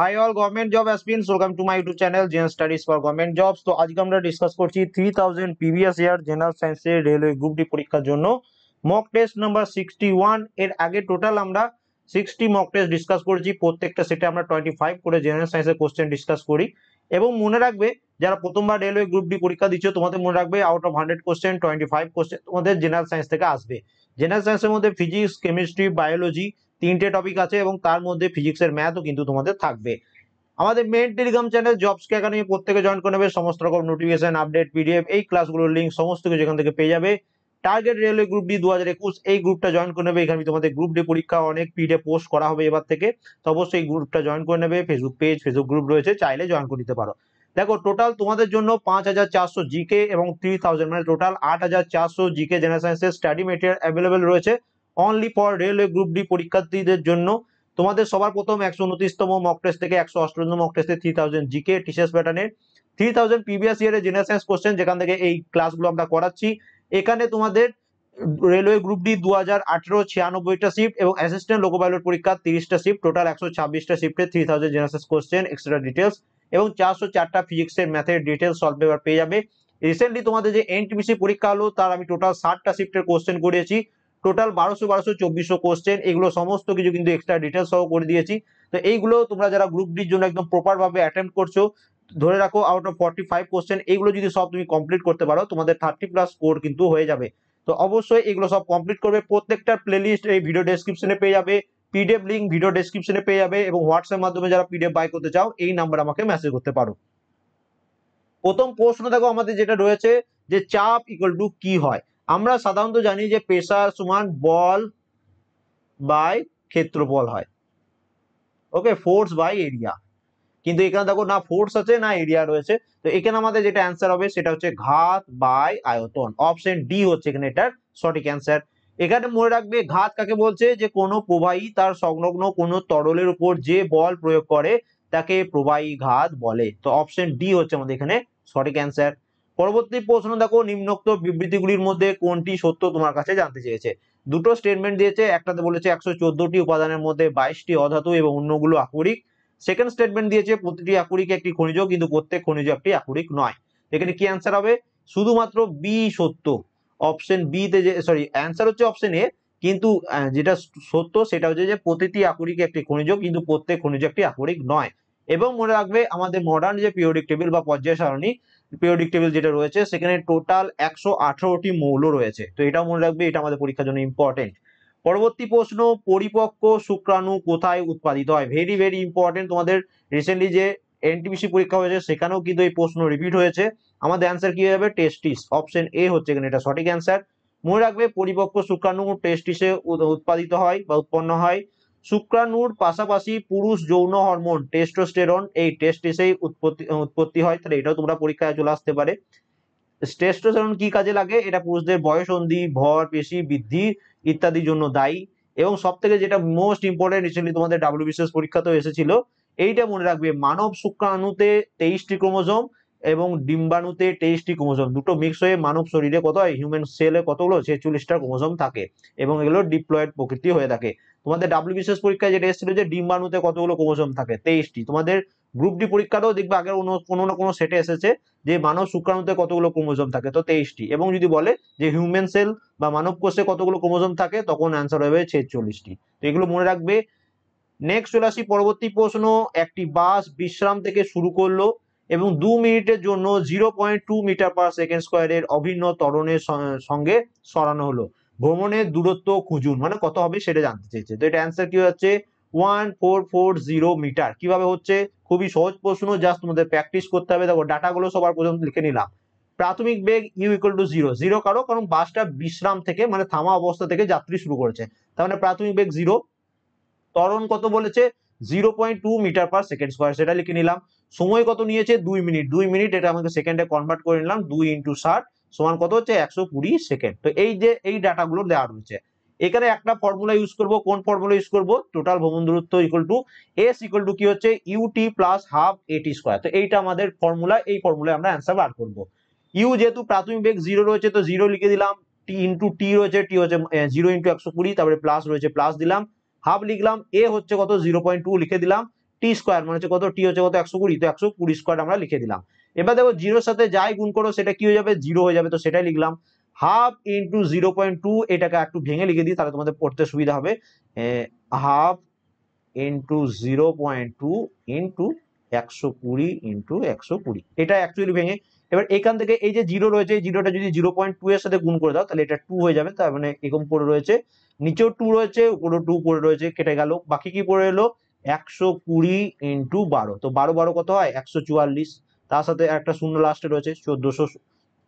high all government job aspirants welcome to my YouTube channel Gen Studies for government jobs তো আজকে আমরা discuss করছি three thousand previous year general সায়েন্সের railway group D পরীক্ষার জন্য mock test number sixty one এর আগে total আমরা সিক্সটি মক টেস্ট ডিসকাস করেছি প্রত্যেকটা সেটে আমরা টোয়েন্টি ফাইভ করে জেনারেল সায়েন্সের কোশ্চেন ডিসকাস করি এবং মনে রাখবে যারা প্রথমবার রেলওয়ে গ্রুপ ডি পরীক্ষা দিচ্ছে তোমাদের মনে রাখবে out of hundred question twenty five question তোমাদের জেনারেল সায়েন্স থেকে আসবে জেনারেল সায়েন্সের মধ্যে ফিজিক্স কেমিস্ট্রি বায়োলজি তিনটে টপিক আছে এবং তার মধ্যে ফিজিক্সের ম্যাথও কিন্তু তোমাদের থাকবে আমাদের মেন টেলিগ্রাম চ্যানেল জবসকে একাডেমি প্রত্যেকে জয়েন করে নেবে সমস্ত রকম নোটিফিকেশন আপডেট পিডিএফ এই ক্লাসগুলোর লিঙ্ক সমস্ত কিছু এখান থেকে পেয়ে যাবে টার্গেট রেলওয়ে গ্রুপ ডি দু হাজার একুশ এই গ্রুপটা জয়েন করে নেবে এখানে তোমাদের গ্রুপ ডি পরীক্ষা অনেক পিডিএফ পোস্ট করা হবে এবার থেকে তো অবশ্যই গ্রুপটা জয়েন করে নেবে ফেসবুক পেজ ফেসবুক গ্রুপ রয়েছে চাইলে জয়েন করে নিতে পারো দেখো টোটাল তোমাদের জন্য পাঁচ হাজার চারশো জিকে এবং থ্রি থাউজেন্ড মানে টোটাল আট হাজার চারশো জিকে জেনারেল সায়েন্সের স্টাডি মেটেরিয়াল অ্যাভেলেবেল রয়েছে only for railway group D পরীক্ষার্থীদের জন্য তোমাদের সবার প্রথম একশো উনত্রিশতম মক টেস্ট থেকে একশো অষ্টম মক টেস্টে থ্রি থাউজেন্ড জিকে টিচার্স প্যাটার্নের থ্রি থাউজেন্ড প্রিভিয়াস ইয়ারের জেনারেল সায়েন্স কোশ্চেন যেখান থেকে এই ক্লাসগুলো আমরা করাচ্ছি এখানে তোমাদের রেলওয়ে গ্রুপ ডি দু হাজার আঠেরো ছিয়ানব্বইটা শিফট এবং অ্যাসিস্ট্যান্ট লোকো পাইলট পরীক্ষা তিরিশটা শিফট টোটাল একশো ছাব্বিশটা শিফটে three thousand general question extra details এবং চারশো চারটা ফিজিক্সের ম্যাথের ডিটেলস সলভ পেপার পেয়ে যাবে রিসেন্টলি তোমাদের যে এনটিপিসি পরীক্ষা হলো তার আমি টোটাল ষাটটা শিফটের কোশ্চেন করেছি টোটাল বারোশো বারোশো চব্বিশশো কোশ্চেন এগুলো সমস্ত কিছু কিন্তু এক্সট্রা ডিটেলস সহ করে দিয়েছি তো এইগুলো তোমরা যারা গ্রুপ ডির জন্য একদম প্রপারভাবে অ্যাটেম্প করছো ধরে রাখো out of forty five question এইগুলো যদি সব তুমি কমপ্লিট করতে পারো তোমাদের থার্টি প্লাস স্কোর কিন্তু হয়ে যাবে তো অবশ্যই এগুলো সব কমপ্লিট করবে প্রত্যেকটা প্লেলিস্ট এই ভিডিও ডেসক্রিপশনে পেয়ে যাবে পিডিএফ লিঙ্ক ভিডিও ডেসক্রিপশনে পেয়ে যাবে এবং হোয়াটসঅ্যাপ মাধ্যমে যারা পিডিএফ বাই করতে চাও এই নাম্বার আমাকে মেসেজ করতে পারো প্রথম প্রশ্ন দেখো আমাদের যেটা রয়েছে যে চাপ ইকুয়াল টু কি হয় আমরা সাধারণত জানি যে প্রেসার সমান বল বাই ক্ষেত্রফল হয় ওকে ফোর্স বাই এরিয়া কিন্তু এখানে দেখো না ফোর্স আছে না এরিয়া রয়েছে তো এখানে আমাদের যেটা অ্যান্সার হবে সেটা হচ্ছে ঘাত বাই আয়তন অপশন ডি হচ্ছে এখানে এটার সঠিক অ্যান্সার এখানে মনে রাখবে ঘাত কাকে বলছে যে কোনো প্রবাহী তার সংলগ্ন কোনো তরলের উপর যে বল প্রয়োগ করে তাকে প্রবাহী ঘাত বলে তো অপশন ডি হচ্ছে আমাদের এখানে সঠিক অ্যান্সার পরবর্তী প্রশ্ন দেখো নিম্নোক্ত বিবৃতিগুলির মধ্যে কোনটি সত্য তোমার কাছে জানতে চেয়েছে দুটো স্টেটমেন্ট দিয়েছে একটাতে বলেছে একশো চোদ্দটি উপাদানের মধ্যে বাইশটি অধাতু এবং অন্যগুলো আকরিক সেকেন্ড স্টেটমেন্ট দিয়েছে প্রতিটি আকরিক একটি খনিজ কিন্তু প্রত্যেক খনিজ একটি আকরিক নয় এখানে কি অ্যান্সার হবে শুধুমাত্র বি সত্য অপশন বি তে যে সরি অ্যান্সার হচ্ছে অপশন এ কিন্তু যেটা সত্য সেটা হচ্ছে যে প্রতিটি আকরিক একটি খনিজ কিন্তু প্রত্যেক খনিজ একটি আকরিক নয় এবং মনে রাখবে আমাদের মডার্ন যে পিরিয়ডিক টেবিল বা পর্যায় সারণী পেরিয়ডিক টেবিল যেটা রয়েছে সেখানে টোটাল একশো আঠারোটি মৌল রয়েছে তো এটাও মনে রাখবে এটা আমাদের পরীক্ষার জন্য ইম্পর্টেন্ট পরবর্তী প্রশ্ন পরিপক্ক শুক্রাণু কোথায় উৎপাদিত হয় ভেরি ভেরি ইম্পর্টেন্ট তোমাদের রিসেন্টলি যে এনটিপিসি পরীক্ষা হয়েছে সেখানেও কিন্তু এই প্রশ্ন রিপিট হয়েছে আমাদের অ্যান্সার কি হবে টেস্টিস অপশন এ হচ্ছে এখানে এটা সঠিক অ্যান্সার মনে রাখবে পরিপক্ক শুক্রাণু টেস্টিসে উৎপাদিত হয় বা উৎপন্ন হয় শুক্রাণুর পাশাপাশি পুরুষ যৌন হরমোন টেস্টোস্টেরন এই টেস্টিসেই উৎপত্তি উৎপত্তি হয় তাহলে এটাও তোমরা পরীক্ষায় চলে আসতে পারে টেস্টোস্টেরন কি কাজে লাগে এটা পুরুষদের বয়সন্ধি ভর পেশি বৃদ্ধি ইত্যাদির জন্য দায়ী এবং সব থেকে যেটা মোস্ট ইম্পর্টেন্ট রিসেন্টলি তোমাদের ডাব্লিউ বিশেষ পরীক্ষাতেও এসেছিল এইটা মনে রাখবে মানব শুক্রাণুতে তেইশটি ক্রোমোজোম এবং ডিম্বাণুতে তেইশটি ক্রোমোজোম দুটো মিক্স হয়ে মানব শরীরে কত হয় হিউম্যান সেলে কতগুলো ছেচল্লিশটা ক্রোমোজোম থাকে এবং এগুলো ডিপ্লয়েড প্রকৃতি হয়ে থাকে তোমাদের ডাব্লিউ বিশেষ পরীক্ষায় যেটা এসেছিল যে ডিম্বাণুতে কতগুলো ক্রোমোজোম থাকে তেইশটি তোমাদের গ্রুপ ডি পরীক্ষাতেও দেখবে আগের কোনো না কোনো সেটে এসেছে যে মানব শুক্রাণুতে কতগুলো ক্রোমোজোম থাকে তো তেইশটি এবং যদি বলে যে হিউম্যান সেল বা মানব কোষে কতগুলো ক্রোমোজোম থাকে তখন অ্যান্সার হবে ছেচল্লিশটি তো এগুলো মনে রাখবে নেক্সট চলে আসি পরবর্তী প্রশ্ন একটি বাস বিশ্রাম থেকে শুরু করলো এবং দু মিনিটের জন্য zero point two metre per second স্কোয়ারের অভিন্ন ত্বরণের সঙ্গে সরানো হলো ভ্রমণের দূরত্ব খুঁজুন মানে কত হবে সেটা জানতে চেয়েছে তো এটা অ্যান্সার কি হচ্ছে one four four zero metre কিভাবে হচ্ছে খুবই সহজ প্রশ্ন জাস্ট তোমাদের প্র্যাকটিস করতে হবে দেখো ডাটাগুলো সবার প্রথম লিখে নিলাম প্রাথমিক বেগ U equal to zero zero কারো কারণ বাসটা বিশ্রাম থেকে মানে থামা অবস্থা থেকে যাত্রী শুরু করেছে তার মানে প্রাথমিক বেগ জিরো ত্বরণ কত বলেছে zero point two metre per second square সেটা লিখে নিলাম সময় কত নিয়েছে দুই মিনিট দুই মিনিট এটা আমাকে সেকেন্ডে কনভার্ট করে নিলাম দুই ইন্টু ষাট সমান কত হচ্ছে একশো কুড়ি সেকেন্ড তো এই যে এই ডাটাগুলো দেওয়া রয়েছে এখানে একটা ফর্মুলা ইউজ করব কোন ফর্মুলা ইউজ করব টোটাল ভ্রমণ দূরত্ব equal to S equal to কি হচ্ছে U T plus half A T square তো এইটা আমাদের ফর্মুলা এই ফর্মুলায় আমরা অ্যান্সার বার করব ইউ যেহেতু প্রাথমিক বেগ জিরো রয়েছে তো জিরো লিখে দিলাম টি ইন্টু টি রয়েছে টি হচ্ছে জিরো ইন্টু একশো কুড়ি তারপরে প্লাস রয়েছে প্লাস দিলাম হাফ লিখলাম এ হচ্ছে কত জিরো পয়েন্ট টু লিখে দিলাম টি স্কোয়ার মানে হচ্ছে কত টি হচ্ছে কত একশো কুড়ি তো একশো কুড়ি স্কোয়ার আমরা লিখে দিলাম এবার দেখো জিরোর সাথে যাই গুণ করো সেটা কি হয়ে যাবে জিরো হয়ে যাবে তো সেটাই লিখলাম half into zero point two এটাকে একটু ভেঙে লিখে দিই তাহলে তোমাদের পড়তে সুবিধা হবে half into zero point two into একশো কুড়ি ইন্টু একশো কুড়ি এটা অ্যাকচুয়ালি ভেঙে এবার এখান থেকে এই যে জিরো রয়েছে এই জিরোটা যদি জিরো পয়েন্ট টু এর সাথে গুণ করে দাও তাহলে এটা টু হয়ে যাবে তার মানে এরকম পড়ে রয়েছে নিচেও টু রয়েছে উপরও টু পড়ে রয়েছে কেটে গেল বাকি কি পড়ে এলো একশো কুড়ি ইন্টু বারো তো বারো বারো কত হয় একশো চুয়াল্লিশ তার সাথে একটা শূন্য লাস্টে রয়েছে চোদ্দশো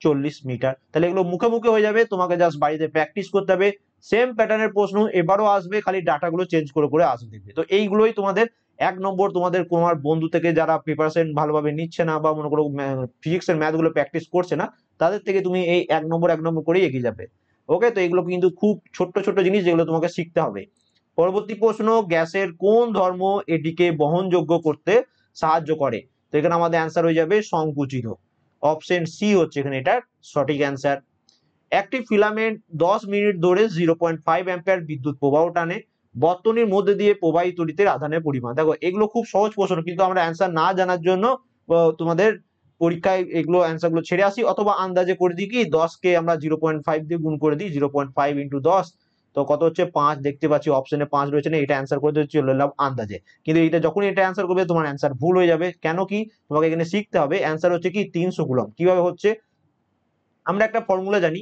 চল্লিশ মিটার তাহলে এগুলো মুখে মুখে হয়ে যাবে তোমাকে জাস্ট বাড়িতে প্র্যাকটিস করতে হবে সেম প্যাটার্নের প্রশ্ন এবারও আসবে খালি ডাটাগুলো চেঞ্জ করে করে আসবে দেখবে তো এইগুলোই তোমাদের এক নম্বর তোমাদের তোমার বন্ধু থেকে যারা প্রিপারেশন ভালোভাবে নিচ্ছে না বা মনে করো ফিজিক্সের ম্যাথগুলো প্র্যাকটিস করছে না তাদের থেকে তুমি এই এক নম্বর এক নম্বর করেই এগিয়ে যাবে ওকে তো এগুলো কিন্তু খুব ছোট্ট ছোট্ট জিনিস যেগুলো তোমাকে শিখতে হবে পরবর্তী প্রশ্ন গ্যাসের কোন ধর্ম এটিকে বহনযোগ্য করতে সাহায্য করে তো এখানে আমাদের অ্যান্সার হয়ে যাবে সংকুচিত অপশন সি হচ্ছে এখানে এটার সঠিক অ্যান্সার একটি ফিলামেন্ট দশ মিনিট ধরে জিরো পয়েন্ট ফাইভ অ্যাম্পিয়ার বিদ্যুৎ প্রবাহ টানে বর্তনীর মধ্যে দিয়ে প্রবাহিত তড়িতের আধানের পরিমাণ দেখো এগুলো খুব সহজ প্রশ্ন কিন্তু আমরা অ্যান্সার না জানার জন্য তোমাদের পরীক্ষায় এগুলো অ্যান্সারগুলো ছেড়ে আসি অথবা আন্দাজে করে দিই কি দশকে আমরা জিরো পয়েন্ট ফাইভ দিয়ে গুণ করে দিই জিরো পয়েন্ট ফাইভ ইন্টু দশ তো কত হচ্ছে পাঁচ দেখতে পাচ্ছি অপশনে পাঁচ রয়েছে না এটা অ্যান্সার করে চলে এলাম আন্দাজে কিন্তু এটা যখন এটা অ্যান্সার করবে তোমার অ্যান্সার ভুল হয়ে যাবে কেন কি তোমাকে এখানে শিখতে হবে অ্যান্সার হচ্ছে কি তিনশো কুলম কিভাবে হচ্ছে আমরা একটা ফর্মুলা জানি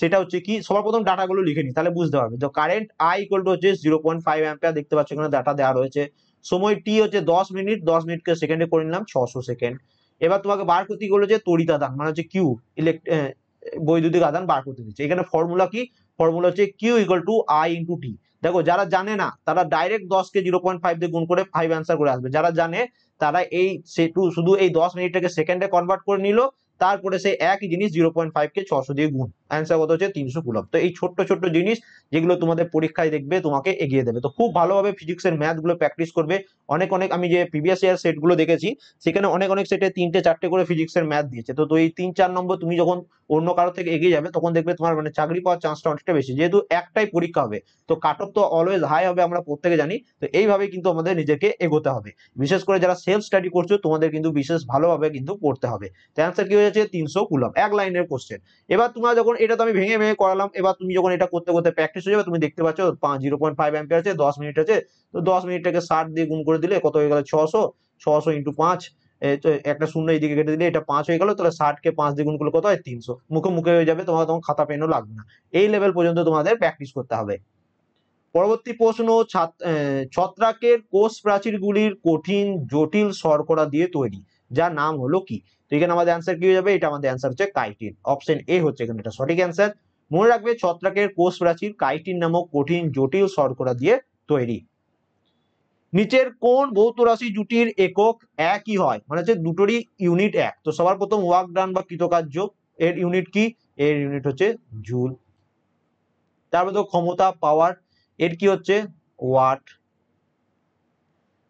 সেটা হচ্ছে কি সবার প্রথম ডাটাগুলো লিখে নিই তাহলে বুঝতে পারবে তো কারেন্ট আই ইকুয়াল টু হচ্ছে জিরো পয়েন্ট ফাইভ অ্যাম্পিয়ার দেখতে পাচ্ছ এখানে ডাটা দেওয়া রয়েছে সময় টি হচ্ছে দশ মিনিট দশ মিনিটকে সেকেন্ডে করে নিলাম ছশো সেকেন্ড এবার তোমাকে বার করতে কি যে তড়িৎ আদান মানে হচ্ছে কিউ ইলেকট্রিক বৈদ্যুতিক আদান বার করতে দিচ্ছে এখানে ফর্মুলা কি ফর্মুলা হচ্ছে Q equal to I into T দেখো যারা জানে না তারা ডাইরেক্ট দশকে জিরো পয়েন্ট ফাইভ দিয়ে গুণ করে ফাইভ অ্যান্সার করে আসবে যারা জানে তারা এই সেটু শুধু এই দশ মিনিটটাকে সেকেন্ডে কনভার্ট করে নিল তারপরে সেই একই জিনিস জিরো পয়েন্ট ফাইভকে ছশো দিয়ে গুণ অ্যান্সার কত হচ্ছে তিনশো কুলম তো এই ছোট্ট ছোট্ট জিনিস যেগুলো তোমাদের পরীক্ষায় দেখবে তোমাকে এগিয়ে দেবে তো খুব ভালোভাবে ফিজিক্সের ম্যাথগুলো প্র্যাকটিস করবে অনেক অনেক আমি যে প্রিভিয়াস ইয়ার সেটগুলো দেখেছি সেখানে অনেক অনেক সেটে তিনটে চারটে করে ফিজিক্সের ম্যাথ দিয়েছে তো এই তিন চার নম্বর তুমি যখন অন্য কারো থেকে এগিয়ে যাবে তখন দেখবে তোমার মানে চাকরি পাওয়ার চান্সটা অনেকটা বেশি যেহেতু একটাই পরীক্ষা হবে তো কাট অফ তো অলওয়েজ হাই হবে আমরা প্রত্যেকে জানি তো এইভাবে কিন্তু আমাদের নিজেকে এগোতে হবে বিশেষ করে যারা সেলফ স্টাডি করছো তোমাদের কিন্তু বিশেষ ভালোভাবে কিন্তু পড়তে হবে তো অ্যান্সার কি হয়েছে তিনশো কুলম এক লাইনের কোশ্চেন এবার তোমরা যখন এটা তো আমি ভেঙে ভেঙে করালাম এবার তুমি যখন এটা করতে করতে প্র্যাকটিস হয়ে যাবে তুমি দেখতে পাচ্ছ জিরো পয়েন্ট ফাইভ অ্যাম্পিয়ার আছে দশ মিনিট আছে তো দশ মিনিটটাকে ষাট দিয়ে গুণ করে দিলে কত হয়ে গেল ছশো ছশো ইন্টু পাঁচ একটা শূন্য এইদিকে কেটে দিলে এটা পাঁচ হয়ে গেল তাহলে ষাটকে পাঁচ দিয়ে গুণ করলে কত হয় তিনশো মুখে মুখে হয়ে যাবে তোমার তখন খাতা পেনও লাগবে না এই লেভেল পর্যন্ত তোমাদের প্র্যাকটিস করতে হবে পরবর্তী প্রশ্ন ছত্রাকের কোষ প্রাচীরগুলির কঠিন জটিল শর্করা দিয়ে তৈরি যার নাম হলো কি তো এখানে আমাদের অ্যান্সার কি হয়ে যাবে এটা আমাদের অ্যান্সার হচ্ছে কাইটিন অপশন এ হচ্ছে এখানে এটা সঠিক অ্যান্সার মনে রাখবে ছত্রাকের কোষ প্রাচীর কাইটিন নামক কঠিন জটিল শর্করা দিয়ে তৈরি নিচের কোন ভৌত রাশি জুটির একক একই হয় মানে হচ্ছে দুটোরই ইউনিট এক তো সবার প্রথম ওয়ার্ক ডান বা কৃতকার্য এর ইউনিট কি এর ইউনিট হচ্ছে জুল তারপর তো ক্ষমতা পাওয়ার এর কি হচ্ছে ওয়াট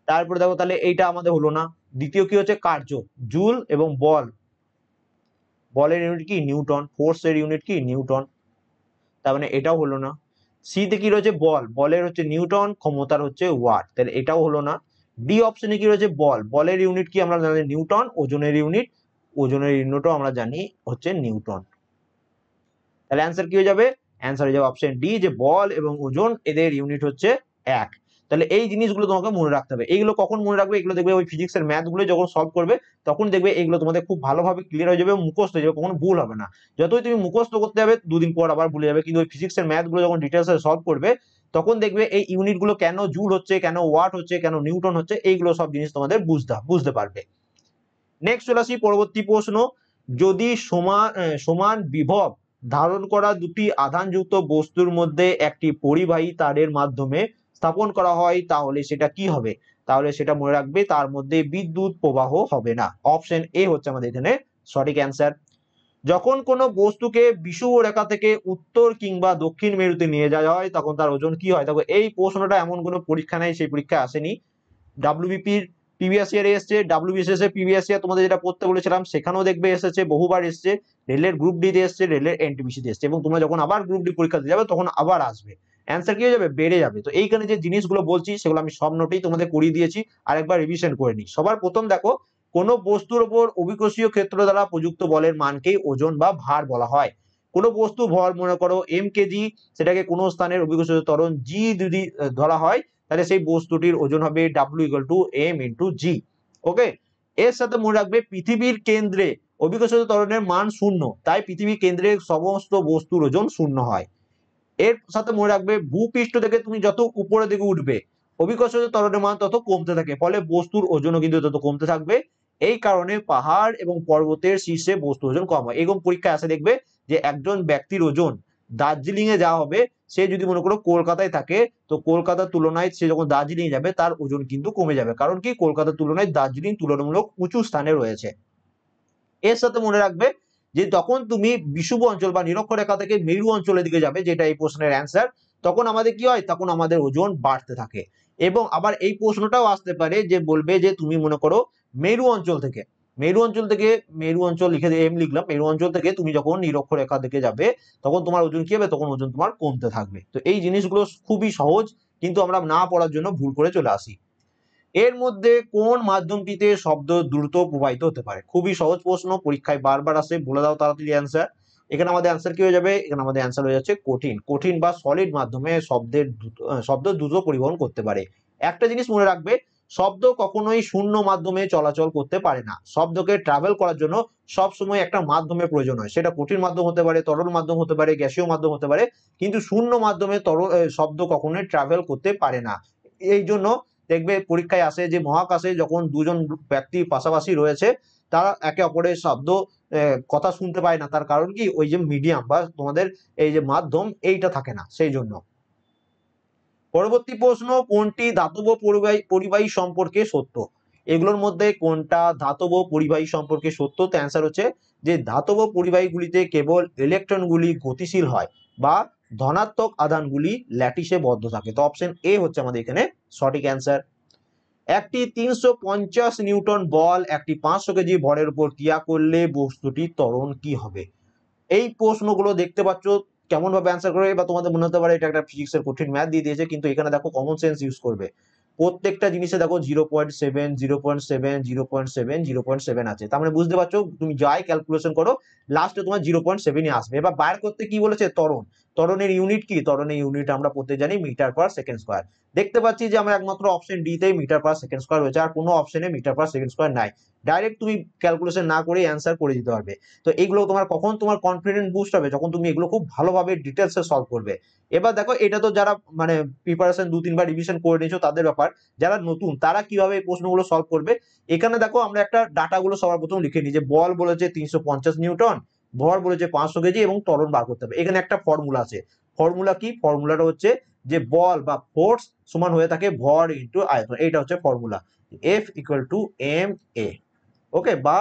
তারপরে দেখো তাহলে এইটা আমাদের হলো না দ্বিতীয় কি হচ্ছে কার্য জুল এবং বল বলের ইউনিট কি নিউটন ফোর্সের ইউনিট কি নিউটন তার মানে এটাও হলো না সিতে কি রয়েছে বল বলের হচ্ছে নিউটন ক্ষমতার হচ্ছে ওয়াট তাহলে এটাও হলো না ডি অপশনে কি রয়েছে বল বলের ইউনিট কি আমরা জানি নিউটন ওজনের ইউনিট ওজনের ইউনিটও আমরা জানি হচ্ছে নিউটন তাহলে অ্যান্সার কি হয়ে যাবে অ্যান্সার হয়ে যাবে অপশন ডি যে বল এবং ওজন এদের ইউনিট হচ্ছে এক তাহলে এই জিনিসগুলো তোমাকে মনে রাখতে হবে এইগুলো কখন মনে রাখবে এগুলো দেখবে ওই ফিজিক্সের ম্যাথগুলো যখন সলভ করবে তখন দেখবে এগুলো তোমাদের খুব ভালোভাবে ক্লিয়ার হয়ে যাবে মুখস্থ হয়ে যাবে কখনো ভুল হবে না যতই তুমি মুখস্থ করতে যাবে দুদিন পর আবার ভুলে যাবে কিন্তু ওই ফিজিক্সের ম্যাথগুলো যখন ডিটেলসে সলভ করবে তখন দেখবে এই ইউনিটগুলো কেন জুল হচ্ছে কেন ওয়াট হচ্ছে কেন নিউটন হচ্ছে এইগুলো সব জিনিস তোমাদের বুঝতে বুঝতে পারবে নেক্সট চলে আসি পরবর্তী প্রশ্ন যদি সমান সমান বিভব ধারণ করা দুটি আধানযুক্ত বস্তুর মধ্যে একটি পরিবাহী তারের মাধ্যমে স্থাপন করা হয় তাহলে সেটা কি হবে তাহলে সেটা মনে রাখবে তার মধ্যে বিদ্যুৎ প্রবাহ হবে না অপশন এ হচ্ছে আমাদের এখানে সঠিক অ্যান্সার যখন কোনো বস্তুকে বিষুব রেখা থেকে উত্তর কিংবা দক্ষিণ মেরুতে নিয়ে যাওয়া হয় তখন তার ওজন কি হয় দেখো এই প্রশ্নটা এমন কোনো পরীক্ষা নেই সেই পরীক্ষা আসেনি ডাব্লিউবিপির প্রিভিয়াস ইয়ারে এসছে ডাব্লিউবিসিএস এ প্রিভিয়াস ইয়ার তোমাদের যেটা পড়তে বলেছিলাম সেখানেও দেখবে এসেছে বহুবার এসছে রেলের গ্রুপ ডি তে এসছে রেলের এনটিবিসি তে এসছে এবং তোমরা যখন আবার গ্রুপ ডি পরীক্ষা দিতে যাবে তখন আবার আসবে অ্যান্সার কি হয়ে যাবে বেড়ে যাবে তো এইখানে যে জিনিসগুলো বলছি সেগুলো আমি সব নোটেই তোমাদের করিয়ে দিয়েছি আর একবার রিভিশন করে নিই সবার প্রথম দেখো কোন বস্তুর ওপর অভিকোষীয় ক্ষেত্র দ্বারা প্রযুক্ত বলের মানকেই ওজন বা ভার বলা হয় কোনো বস্তু ভর মনে করো এম কেজি সেটাকে কোনো স্থানের অভিকোষীয় ত্বরণ জি যদি ধরা হয় তাহলে সেই বস্তুটির ওজন হবে W equal to M into G okay এর সাথে মনে রাখবে পৃথিবীর কেন্দ্রে অভিকোষিত ত্বরণের মান শূন্য তাই পৃথিবীর কেন্দ্রে সমস্ত বস্তুর ওজন শূন্য হয় এর সাথে মনে রাখবে ভূপৃষ্ঠ থেকে তুমি যত উপরের দিকে উঠবে অভিকর্ষ ত্বরণের মান তত কমতে থাকে ফলে বস্তুর ওজনও কিন্তু তত কমতে থাকবে এই কারণে পাহাড় এবং পর্বতের শীর্ষে বস্তুর ওজন কম হয় এরকম পরীক্ষায় আসে দেখবে যে একজন ব্যক্তির ওজন দার্জিলিং এ যা হবে সে যদি মনে করো কলকাতায় থাকে তো কলকাতার তুলনায় সে যখন দার্জিলিং যাবে তার ওজন কিন্তু কমে যাবে কারণ কি কলকাতার তুলনায় দার্জিলিং তুলনামূলক উঁচু স্থানে রয়েছে এর সাথে মনে রাখবে যে তখন তুমি বিশুভ অঞ্চল বা নিরক্ষরেখা থেকে মেরু অঞ্চলের দিকে যাবে যেটা এই প্রশ্নের অ্যান্সার তখন আমাদের কি হয় তখন আমাদের ওজন বাড়তে থাকে এবং আবার এই প্রশ্নটাও আসতে পারে যে বলবে যে তুমি মনে করো মেরু অঞ্চল থেকে মেরু অঞ্চল থেকে মেরু অঞ্চল লিখে এম লিখলাম মেরু অঞ্চল থেকে তুমি যখন নিরক্ষরেখা থেকে যাবে তখন তোমার ওজন কি হবে তখন ওজন তোমার কমতে থাকবে তো এই জিনিসগুলো খুবই সহজ কিন্তু আমরা না পড়ার জন্য ভুল করে চলে আসি এর মধ্যে কোন মাধ্যমটিতে শব্দ দ্রুত প্রবাহিত হতে পারে খুবই সহজ প্রশ্ন পরীক্ষায় বারবার আসে বলে দাও তাড়াতাড়ি অ্যান্সার এখানে আমাদের অ্যান্সার কি হয়ে যাবে এখানে আমাদের অ্যান্সার হয়ে যাচ্ছে কঠিন কঠিন বা সলিড মাধ্যমে শব্দের শব্দ দ্রুত পরিবহন করতে পারে একটা জিনিস মনে রাখবে শব্দ কখনোই শূন্য মাধ্যমে চলাচল করতে পারে না শব্দকে ট্রাভেল করার জন্য সব সময় একটা মাধ্যমে প্রয়োজন হয় সেটা কঠিন মাধ্যম হতে পারে তরল মাধ্যম হতে পারে গ্যাসীয় মাধ্যম হতে পারে কিন্তু শূন্য মাধ্যমে তরল শব্দ কখনোই ট্রাভেল করতে পারে না এই জন্য দেখবে পরীক্ষায় আসে যে মহাকাশে যখন দুজন ব্যক্তি পাশাপাশি রয়েছে তারা একে অপরের শব্দ কথা শুনতে পায় না তার কারণ কি ওই যে মিডিয়াম বা তোমাদের এই যে মাধ্যম এইটা থাকে না সেই জন্য পরবর্তী প্রশ্ন কোনটি ধাতব পরিবাহী সম্পর্কে সত্য এগুলোর মধ্যে কোনটা ধাতব পরিবাহী সম্পর্কে সত্য তো অ্যান্সার হচ্ছে যে ধাতব পরিবাহীগুলিতে কেবল ইলেকট্রনগুলি গতিশীল হয় বা ধনাত্মক আধানগুলি ল্যাটিসে বদ্ধ থাকে তো অপশন এ হচ্ছে আমাদের এখানে সঠিক অ্যান্সার একটি তিনশো নিউটন বল একটি পাঁচশো কেজি ভরের উপর ক্রিয়া করলে বস্তুটি ত্বরণ কি হবে এই প্রশ্নগুলো দেখতে পাচ্ছ কেমনভাবে অ্যান্সার করবে বা তোমাদের মনে হতে পারে এটা একটা ফিজিক্সের কঠিন ম্যাথ দিয়ে দিয়েছে কিন্তু এখানে দেখো কমন সেন্স ইউজ করবে প্রত্যেকটা জিনিসে দেখো zero point seven zero point seven zero point seven zero point seven আছে তার মানে বুঝতে পারছো তুমি যাই ক্যালকুলেশন করো লাস্টে তোমার জিরো পয়েন্ট সেভেনই আসবে এবার বাইর করতে কি বলেছে তরণ ত্বরণের ইউনিট কি ত্বরণের ইউনিট আমরা পড়তে জানি মিটার পার সেকেন্ড স্কোয়ার দেখতে পাচ্ছি যে আমরা একমাত্র অপশন ডিতে মিটার পার সেকেন্ড স্কোয়ার হয়েছে আর কোনো অপশনে মিটার পার সেকেন্ড স্কোয়ার নাই ডাইরেক্ট তুমি ক্যালকুলেশন না করে অ্যান্সার করে দিতে পারবে তো এগুলো তোমার কখন তোমার কনফিডেন্স বুস্ট হবে যখন তুমি এগুলো খুব ভালোভাবে ডিটেলসে সলভ করবে এবার দেখো এটা তো যারা মানে প্রিপারেশন দু তিনবার রিভিশন করে নিয়েছো তাদের ব্যাপার যারা নতুন তারা কিভাবে এই প্রশ্নগুলো সলভ করবে এখানে দেখো আমরা একটা ডাটাগুলো সবার প্রথম লিখে নিই যে বল বলেছে তিনশো নিউটন ভর বলেছে পাঁচশো কেজি এবং ত্বরণ বার করতে হবে এখানে একটা ফর্মুলা আছে ফর্মুলা কি ফর্মুলাটা হচ্ছে যে বল বা ফোর্স সমান হয়ে থাকে ভর ইন্টু আয়তন এইটা হচ্ছে formula F equal to M A okay বা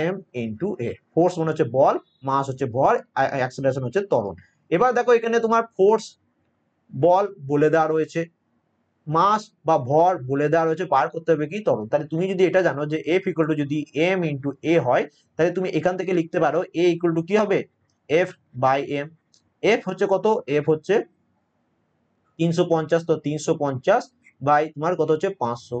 এম ইন্টু এ ফোর্স মানে হচ্ছে বল মাস হচ্ছে ভর অ্যাক্সিলারেশন হচ্ছে ত্বরণ এবার দেখো এখানে তোমার ফোর্স বল বলে দেওয়া রয়েছে মাস বা ভর বলে দেওয়া রয়েছে পার করতে হবে কি তরল তাহলে তুমি যদি এটা জানো যে এফ ইকুয়াল টু যদি এম ইন্টু এ হয় তাহলে তুমি এখান থেকে লিখতে পারো এ ইকুয়াল টু কি হবে এফ বাই এম এফ হচ্ছে কত এফ হচ্ছে তিনশো পঞ্চাশ তো তিনশো পঞ্চাশ বাই তোমার কত হচ্ছে পাঁচশো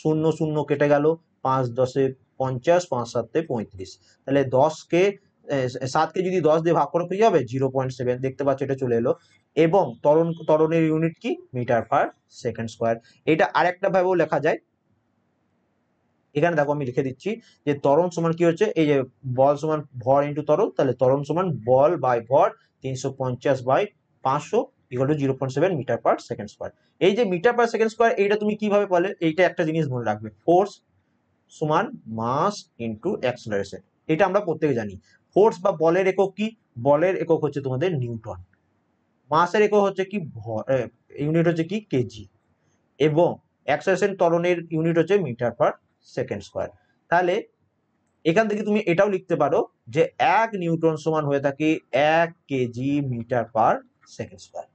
শূন্য শূন্য কেটে গেল পাঁচ দশে পঞ্চাশ পাঁচ সাতে পঁয়ত্রিশ তাহলে দশকে সাতকে যদি দশ দিয়ে ভাগ করো কি হবে জিরো পয়েন্ট সেভেন দেখতে পাচ্ছ এটা চলে এলো এবং তরণ তরণের ইউনিট কি মিটার পার সেকেন্ড স্কোয়ার এটা আরেকটা ভাবেও লেখা যায় এখানে দেখো আমি লিখে দিচ্ছি যে তরণ সমান কি হচ্ছে এই যে বল সমান ভর ইন্টু তরল তাহলে তরণ সমান বল বাই ভর তিনশো পঞ্চাশ বাই পাঁচশো equal to zero point seven metre per second square এই যে মিটার পার সেকেন্ড স্কোয়ার এইটা তুমি কিভাবে পালে এইটা একটা জিনিস মনে রাখবে ফোর্স সমান মাস ইন্টু অ্যাক্সেলারেশন এটা আমরা প্রত্যেকে জানি ফোর্স বা বলের একক কি বলের একক হচ্ছে তোমাদের নিউটন মাসের একক হচ্ছে কি ইউনিট হচ্ছে কি কেজি এবং অ্যাক্সেশন ত্বরণের ইউনিট হচ্ছে মিটার পার সেকেন্ড স্কোয়ার তাহলে এখান থেকে তুমি এটাও লিখতে পারো যে এক নিউটন সমান হয়ে থাকে এক KG metre per second square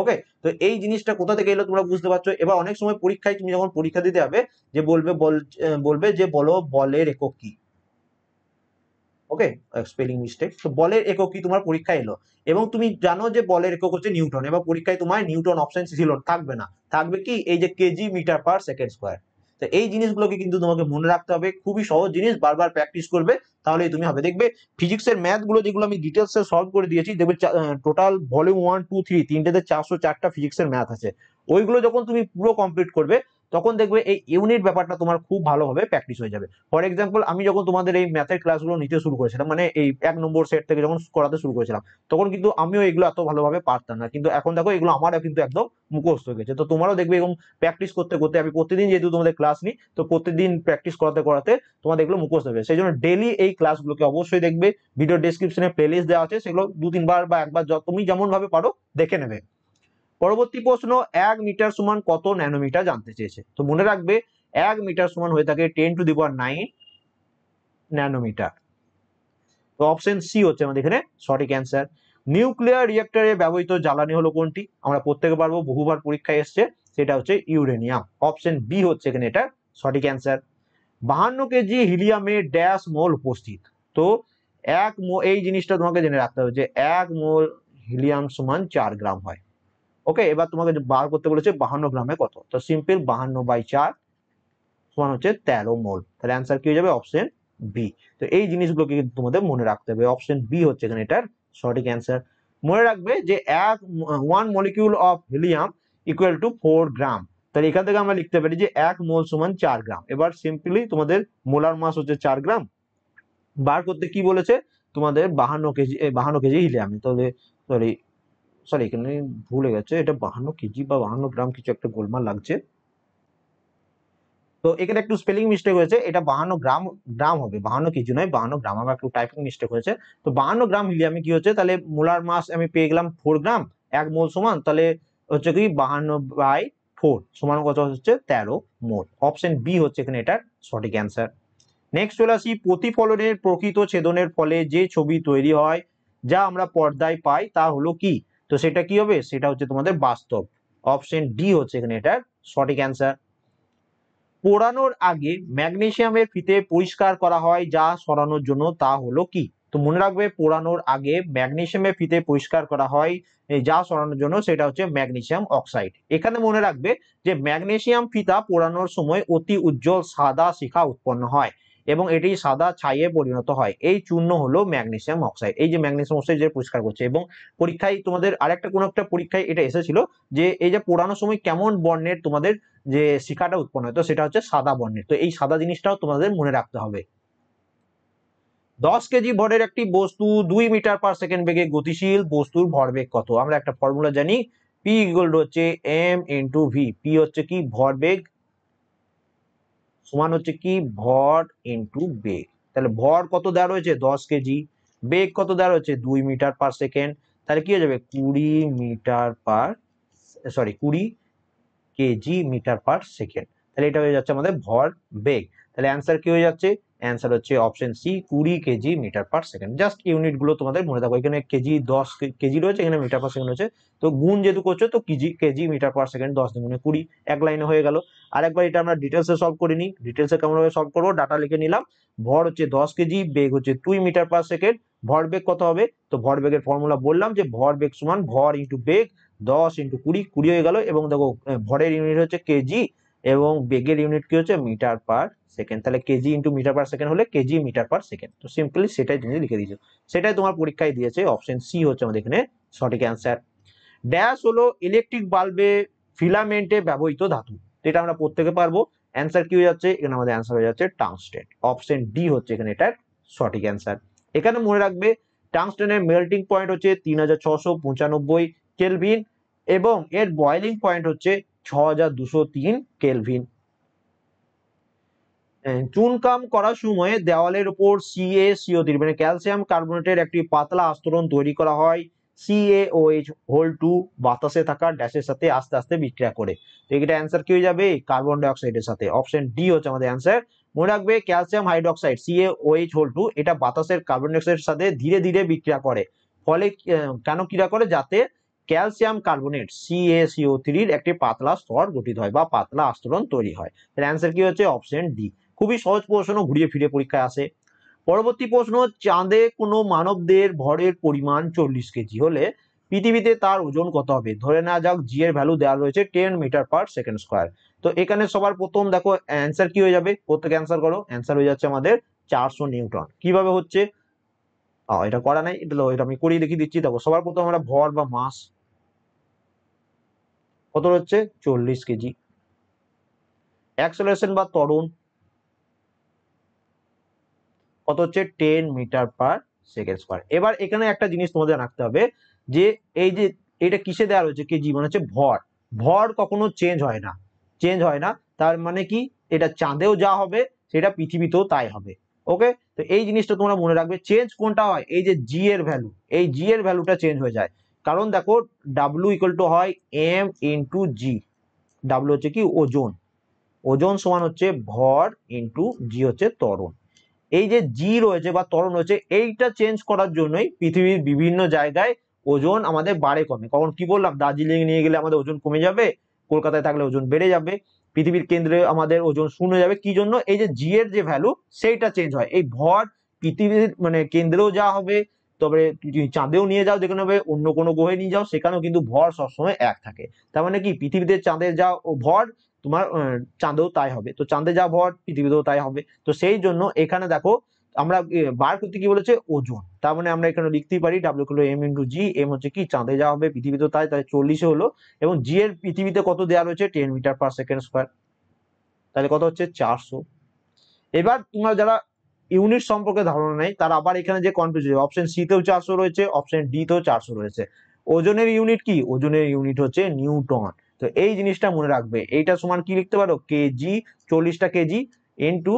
okay তো এই জিনিসটা কোথা থেকে এলো তোমরা বুঝতে পারছো এবার অনেক সময় পরীক্ষায় তুমি যখন পরীক্ষা দিতে হবে যে বলবে বলবে যে বলো বলের একক কি ওকে স্পেলিং মিস্টেক তো বলের একক কি তোমার পরীক্ষা এলো এবং তুমি জানো যে বলের একক হচ্ছে নিউটন এবং পরীক্ষায় তোমার নিউটন অপশন ছিল থাকবে না থাকবে কি এই যে kg metre per second square তো এই জিনিসগুলোকে কিন্তু তোমাকে মনে রাখতে হবে খুবই সহজ জিনিস বারবার প্র্যাকটিস করবে তাহলেই তুমি হবে দেখবে ফিজিক্সের ম্যাথগুলো যেগুলো আমি ডিটেলসে সলভ করে দিয়েছি দেখবে total volume one two three তিনটেতে চারশো চারটা ফিজিক্সের ম্যাথ আছে ওইগুলো যখন তুমি পুরো কমপ্লিট করবে তখন দেখবে এই ইউনিট ব্যাপারটা তোমার খুব ভালোভাবে প্র্যাকটিস হয়ে যাবে ফর এক্সাম্পল আমি যখন তোমাদের এই ম্যাথের ক্লাসগুলো নিতে শুরু করেছিলাম মানে এই এক নম্বর সেট থেকে যখন করাতে শুরু করেছিলাম তখন কিন্তু আমিও এগুলো এত ভালোভাবে পারতাম না কিন্তু এখন দেখো এগুলো আমারও কিন্তু একদম মুখস্থ হয়ে গেছে তো তোমারও দেখবে এবং প্র্যাকটিস করতে করতে আমি প্রতিদিন যেহেতু তোমাদের ক্লাস নিই তো প্রতিদিন প্র্যাকটিস করাতে করাতে তোমাদের এগুলো মুখস্থ হবে সেই জন্য ডেলি এই ক্লাসগুলোকে অবশ্যই দেখবে ভিডিও ডিসক্রিপশনে প্লেলিস্ট দেওয়া আছে সেগুলো দু তিনবার বা একবার তুমি যেমনভাবে পারো দেখে নেবে পরবর্তী প্রশ্ন এক মিটার সমান কত ন্যানোমিটার জানতে চেয়েছে তো মনে রাখবে এক মিটার সমান হয়ে থাকে টেন টু দিবার নাইন ন্যানোমিটার তো অপশন সি হচ্ছে আমাদের এখানে সঠিক অ্যান্সার নিউক্লিয়ার রিয়েক্টরে ব্যবহৃত জ্বালানি হলো কোনটি আমরা প্রত্যেকে পারবো বহুবার পরীক্ষায় এসছে সেটা হচ্ছে ইউরেনিয়াম অপশন বি হচ্ছে এখানে এটা সঠিক অ্যান্সার বাহান্ন কেজি হিলিয়ামে ড্যাশ মোল উপস্থিত তো এক মো এই জিনিসটা তোমাকে জেনে রাখতে হবে যে এক মোল হিলিয়াম সমান চার গ্রাম হয় ওকে এবার তোমাকে বার করতে বলেছে বাহান্ন গ্রামে কত তো সিম্পল বাহান্ন বাই চার সমান হচ্ছে তেরো মোল তাহলে অ্যান্সার কি হয়ে যাবে অপশন বি তো এই জিনিসগুলোকে কিন্তু তোমাদের মনে রাখতে হবে অপশন বি হচ্ছে এখানে এটার সঠিক অ্যান্সার মনে রাখবে যে এক one molecule of helium equal to four gram তাহলে এখান থেকে আমরা লিখতে পারি যে এক মোল সমান চার গ্রাম এবার সিম্পলি তোমাদের মোলার মাস হচ্ছে চার গ্রাম বার করতে কি বলেছে তোমাদের বাহান্ন কেজি বাহান্ন কেজি হিলিয়াম তাহলে সরি সরি এখানে ভুলে গেছে এটা বাহান্ন কেজি বা বাহান্ন গ্রাম কিছু একটা গোলমাল লাগছে তো এখানে একটু স্পেলিং মিস্টেক হয়েছে এটা বাহান্ন গ্রাম গ্রাম হবে বাহান্ন কেজি নয় বাহান্ন গ্রাম আমার একটু টাইপিং মিস্টেক হয়েছে তো বাহান্ন গ্রাম হিলিয়ামে কি হচ্ছে তাহলে মোলার মাস আমি পেয়ে গেলাম ফোর গ্রাম এক মোল সমান তাহলে হচ্ছে কি বাহান্ন বাই ফোর সমান কত হচ্ছে তেরো মোল অপশন বি হচ্ছে এখানে এটার সঠিক অ্যান্সার নেক্সট চলে আসি প্রতিফলনের প্রকৃত ছেদনের ফলে যে ছবি তৈরি হয় যা আমরা পর্দায় পাই তা হলো কি তো সেটা কি হবে সেটা হচ্ছে তোমাদের বাস্তব অপশন ডি হচ্ছে এখানে এটার সঠিক অ্যান্সার পোড়ানোর আগে ম্যাগনেশিয়ামের ফিতে পরিষ্কার করা হয় যা সরানোর জন্য তা হলো কি তো মনে রাখবে পোড়ানোর আগে ম্যাগনেশিয়ামের ফিতে পরিষ্কার করা হয় যা সরানোর জন্য সেটা হচ্ছে ম্যাগনেশিয়াম অক্সাইড এখানে মনে রাখবে যে ম্যাগনেশিয়াম ফিতা পোড়ানোর সময় অতি উজ্জ্বল সাদা শিখা উৎপন্ন হয় এবং এটি সাদা ছাইয়ে পরিণত হয় এই চূর্ণ হলো ম্যাগনেসিয়াম অক্সাইড এই যে ম্যাগনেসিয়াম অক্সাইড যে পরিষ্কার করছে এবং পরীক্ষায় তোমাদের আরেকটা কোনো একটা পরীক্ষায় এটা এসেছিল যে এই যে পোড়ানোর সময় কেমন বর্ণের তোমাদের যে শিখাটা উৎপন্ন হয় তো সেটা হচ্ছে সাদা বর্ণের তো এই সাদা জিনিসটাও তোমাদের মনে রাখতে হবে দশ কেজি ভরের একটি বস্তু দুই মিটার পার সেকেন্ড বেগে গতিশীল বস্তুর ভরবেগ কত আমরা একটা ফর্মুলা জানি পি ইকুয়াল হচ্ছে এম ইন্টু ভি পি হচ্ছে কি ভরবেগ সমান হচ্ছে কি ভর ইন্টু বেগ তাহলে ভর কত দেওয়া রয়েছে দশ কেজি বেগ কত দেওয়া রয়েছে দুই মিটার পার সেকেন্ড তাহলে কি হয়ে যাবে কুড়ি মিটার পার সরি কুড়ি কেজি মিটার পার সেকেন্ড তাহলে এটা হয়ে যাচ্ছে আমাদের ভর বেগ তাহলে অ্যান্সার কি হয়ে যাচ্ছে অ্যান্সার হচ্ছে অপশন সি কুড়ি KG metre per second just ইউনিটগুলো তোমাদের মনে থাকো এখানে কেজি দশ কেজি রয়েছে এখানে মিটার পার সেকেন্ড রয়েছে তো গুণ যেহেতু করছো তো KG KG metre per second দশ দিন কুড়ি এক লাইনে হয়ে গেল আরেকবার এটা আমরা ডিটেলসে সলভ করে নিই ডিটেলসে কেমনভাবে সলভ করবো ডাটা লিখে নিলাম ভর হচ্ছে দশ কেজি বেগ হচ্ছে দুই মিটার পার সেকেন্ড ভর বেগ কত হবে তো ভর বেগের ফর্মুলা বললাম যে ভর বেগ সমান ভর ইন্টু বেগ দশ ইন্টু কুড়ি কুড়ি হয়ে গেল এবং দেখো ভরের ইউনিট হচ্ছে কেজি এবং বেগের ইউনিট কি হচ্ছে মিটার পার সেকেন্ড তাহলে KG into metre per second হলে কেজি মিটার পার সেকেন্ড তো সিম্পলি সেটাই তুমি লিখে দিয়েছো সেটাই তোমার পরীক্ষায় দিয়েছে অপশন সি হচ্ছে আমাদের এখানে সঠিক অ্যান্সার ড্যাশ হলো ইলেকট্রিক বাল্বে ফিলামেন্টে ব্যবহৃত ধাতু এটা আমরা পড়তে পারবো অ্যান্সার কি হয়ে যাচ্ছে এখানে আমাদের অ্যান্সার হয়ে যাচ্ছে টাংস্টেন অপশন ডি হচ্ছে এখানে এটার সঠিক অ্যান্সার এখানে মনে রাখবে টাংস্টেনের মেল্টিং পয়েন্ট হচ্ছে তিন কেলভিন এবং এর বয়লিং পয়েন্ট হচ্ছে ছ হাজার দুশো তিন কেলভিন হ্যাঁ, চুন কাম করার সময় দেওয়ালের উপর সিএ সিও থ্রি মানে ক্যালসিয়াম কার্বোনেটের একটি পাতলা আস্তরণ তৈরি করা হয় এইচ হোল টু বাতাসে থাকা ড্যাশের সাথে আস্তে আস্তে বিক্রিয়া করে তো এটা অ্যান্সার কি হয়ে যাবে কার্বন ডাইঅক্সাইডের সাথে অপশন ডি হচ্ছে আমাদের অ্যান্সার মনে রাখবে calcium O H whole two এটা বাতাসের কার্বন ডাইঅক্সাইডের সাথে ধীরে ধীরে বিক্রিয়া করে ফলে কেন ক্রিয়া করে যাতে ক্যালসিয়াম কার্বোনেট সিএসিও থ্রির একটি পাতলা স্তর গঠিত হয় বা পাতলা আস্তরণ তৈরি হয় তাহলে অ্যান্সার কি হচ্ছে অপশন ডি খুবই সহজ প্রশ্ন ঘুরিয়ে ফিরে পরীক্ষায় আসে পরবর্তী প্রশ্ন চাঁদে কোনো মানবদের ভরের পরিমাণ চল্লিশ কেজি হলে পৃথিবীতে তার ওজন কত হবে ধরে নেওয়া যাক জি এর ভ্যালু দেওয়া রয়েছে ten metre per second square তো এখানে সবার প্রথম দেখো অ্যান্সার কি হয়ে যাবে প্রত্যেক অ্যান্সার করো অ্যান্সার হয়ে যাচ্ছে আমাদের চারশো নিউটন কিভাবে হচ্ছে এটা করা নাই এটা এটা আমি করিয়ে দেখিয়ে দিচ্ছি দেখো সবার প্রথম আমরা ভর বা মাস কত হচ্ছে চল্লিশ কেজি অ্যাক্সেলারেশন বা তরুণ কত হচ্ছে ten metre per second square এবার এখানে একটা জিনিস তোমাদের রাখতে হবে যে এই যে এটা কিসে দেওয়া রয়েছে কেজি মানে হচ্ছে ভর ভর কখনো চেঞ্জ হয় না চেঞ্জ হয় না তার মানে কি এটা চাঁদেও যা হবে সেটা পৃথিবীতেও তাই হবে ওকে তো এই জিনিসটা তোমরা মনে রাখবে চেঞ্জ কোনটা হয় এই যে জি এর ভ্যালু এই জি এর ভ্যালুটা চেঞ্জ হয়ে যায় কারণ দেখো ডাব্লু ইকুয়াল টু হয় এম ইন্টু জি ডাব্লু হচ্ছে কি ওজন ওজন সমান হচ্ছে ভর ইন্টু জি হচ্ছে ত্বরণ এই যে জি রয়েছে বা তরণ রয়েছে এইটা চেঞ্জ করার জন্যই পৃথিবীর বিভিন্ন জায়গায় ওজন আমাদের বাড়ে কমে কখন কি বললাম দার্জিলিং নিয়ে গেলে আমাদের ওজন কমে যাবে কলকাতায় থাকলে ওজন বেড়ে যাবে পৃথিবীর কেন্দ্রে আমাদের ওজন শূন্য যাবে কি জন্য এই যে জি এর যে ভ্যালু সেইটা চেঞ্জ হয় এই ভর পৃথিবীর মানে কেন্দ্রেও যা হবে তবে তুমি চাঁদেও নিয়ে যাও যেখানে হবে অন্য কোনো গ্রহে নিয়ে যাও সেখানেও কিন্তু ভর সবসময় এক থাকে তার মানে কি পৃথিবীতে চাঁদের যা ভর তোমার চাঁদেও তাই হবে তো চাঁদে যা ভর পৃথিবীতেও তাই হবে তো সেই জন্য এখানে দেখো আমরা বার করতে কি বলেছে ওজন তার মানে আমরা এখানে লিখতেই পারি W kilo M into G M হচ্ছে কি চাঁদে যা হবে পৃথিবীতে তাই তাই চল্লিশে হলো এবং জি এর পৃথিবীতে কত দেওয়া রয়েছে ten metre per second square তাহলে কত হচ্ছে চারশো এবার তোমরা যারা ইউনিট সম্পর্কে ধারণা নেই তার আবার এখানে যে হয়েছে অপশন সিতেও চারশো রয়েছে অপশন ডিতেও চারশো রয়েছে ওজনের ইউনিট কি ওজনের ইউনিট হচ্ছে নিউটন তো এই জিনিসটা মনে রাখবে এইটা সমান কি লিখতে পারো কেজি চল্লিশটা KG into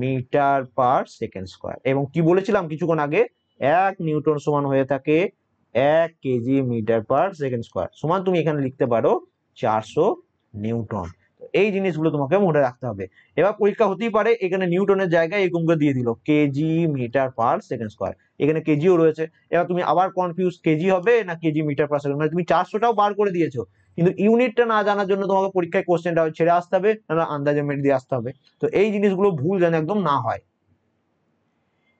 metre per second square এবং কি বলেছিলাম কিছুক্ষণ আগে এক নিউটন সমান হয়ে থাকে এক KG metre per second square সমান তুমি এখানে লিখতে পারো চারশো নিউটন এই জিনিসগুলো তোমাকে মনে রাখতে হবে এবার পরীক্ষা হতেই পারে এখানে নিউটনের জায়গায় এরকম করে দিয়ে দিল KG metre per second square এখানে কেজিও রয়েছে এবার তুমি আবার কনফিউজ কেজি হবে না কেজি মিটার পার সেকেন্ড মানে তুমি চারশোটাও বার করে দিয়েছো কিন্তু ইউনিটটা না জানার জন্য তোমাকে পরীক্ষায় কোশ্চেনটা ছেড়ে আসতে হবে না আন্দাজে মেট দিয়ে আসতে হবে তো এই জিনিসগুলো ভুল যেন একদম না হয়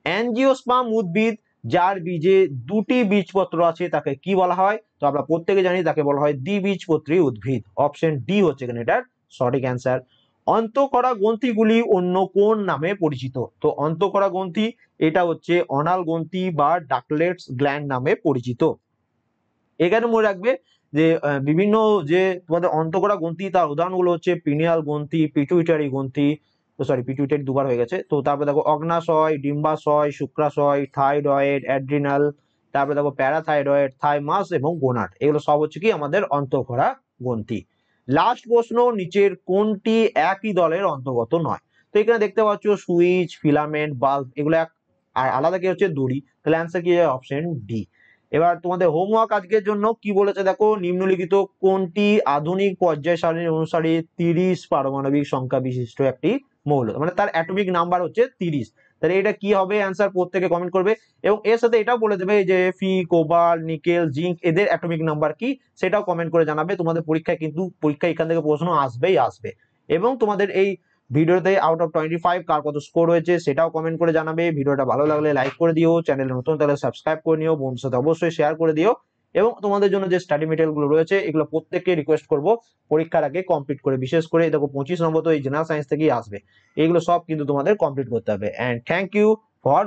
অ্যানজিওস্পাম উদ্ভিদ যার বীজে দুটি বীজপত্র আছে তাকে কি বলা হয় তো আমরা প্রত্যেকে জানি তাকে বলা হয় দ্বিবীজপত্রী উদ্ভিদ অপশন ডি হচ্ছে এখানে এটার সঠিক অ্যান্সার অন্তকরা গ্রন্থিগুলি অন্য কোন নামে পরিচিত তো অন্তকরা গ্রন্থি এটা হচ্ছে অনাল গ্রন্থি বা ডাকলেটস গ্ল্যান্ড নামে পরিচিত এখানে মনে রাখবে যে বিভিন্ন যে তোমাদের অন্তকরা গ্রন্থি তার উদাহরণগুলো হচ্ছে পিনিয়াল গ্রন্থি পিটুইটারি গ্রন্থি সরি পিটুইটারি দুবার হয়ে গেছে তো তারপরে দেখো অগ্নাশয় ডিম্বাশয় শুক্রাশয় থাইরয়েড অ্যাড্রিনাল তারপরে দেখো প্যারাথাইরয়েড থাইমাস এবং গোনাট এগুলো সব হচ্ছে কি আমাদের অন্তঃকরা গ্রন্থি লাস্ট প্রশ্ন নিচের কোনটি একই দলের অন্তর্গত নয় তো এখানে দেখতে পাচ্ছ সুইচ ফিলামেন্ট বাল্ব এগুলো এক আর আলাদা কি হচ্ছে দড়ি তাহলে অ্যান্সার কি হয় অপশন ডি এবার তোমাদের হোমওয়ার্ক আজকের জন্য কি বলেছে দেখো নিম্নলিখিত কোনটি আধুনিক পর্যায় সারণীর অনুসারে তিরিশ পারমাণবিক সংখ্যা বিশিষ্ট একটি মৌল মানে তার অ্যাটমিক নাম্বার হচ্ছে তিরিশ তাহলে এটা কি হবে অ্যান্সার প্রত্যেকে কমেন্ট করবে এবং এর সাথে এটাও বলে দেবে যে ফি কোবাল নিকেল জিঙ্ক এদের অ্যাটমিক নাম্বার কি সেটাও কমেন্ট করে জানাবে তোমাদের পরীক্ষায় কিন্তু পরীক্ষা এখান থেকে প্রশ্ন আসবেই আসবে এবং তোমাদের এই ভিডিওতে আউট অফ টোয়েন্টি ফাইভ কার কত স্কোর হয়েছে সেটাও কমেন্ট করে জানাবে ভিডিওটা ভালো লাগলে লাইক করে দিও চ্যানেল নতুন তাহলে সাবস্ক্রাইব করে নিও বন্ধুর সাথে অবশ্যই শেয়ার করে দিও এবং তোমাদের জন্য যে স্টাডি মেটেরিয়ালগুলো রয়েছে এগুলো প্রত্যেককে রিকোয়েস্ট করব পরীক্ষার আগে কমপ্লিট করে বিশেষ করে দেখো পঁচিশ নম্বর তো এই জেনারেল সায়েন্স থেকেই আসবে এগুলো সব কিন্তু তোমাদের কমপ্লিট করতে হবে অ্যান্ড থ্যাংক ইউ ফর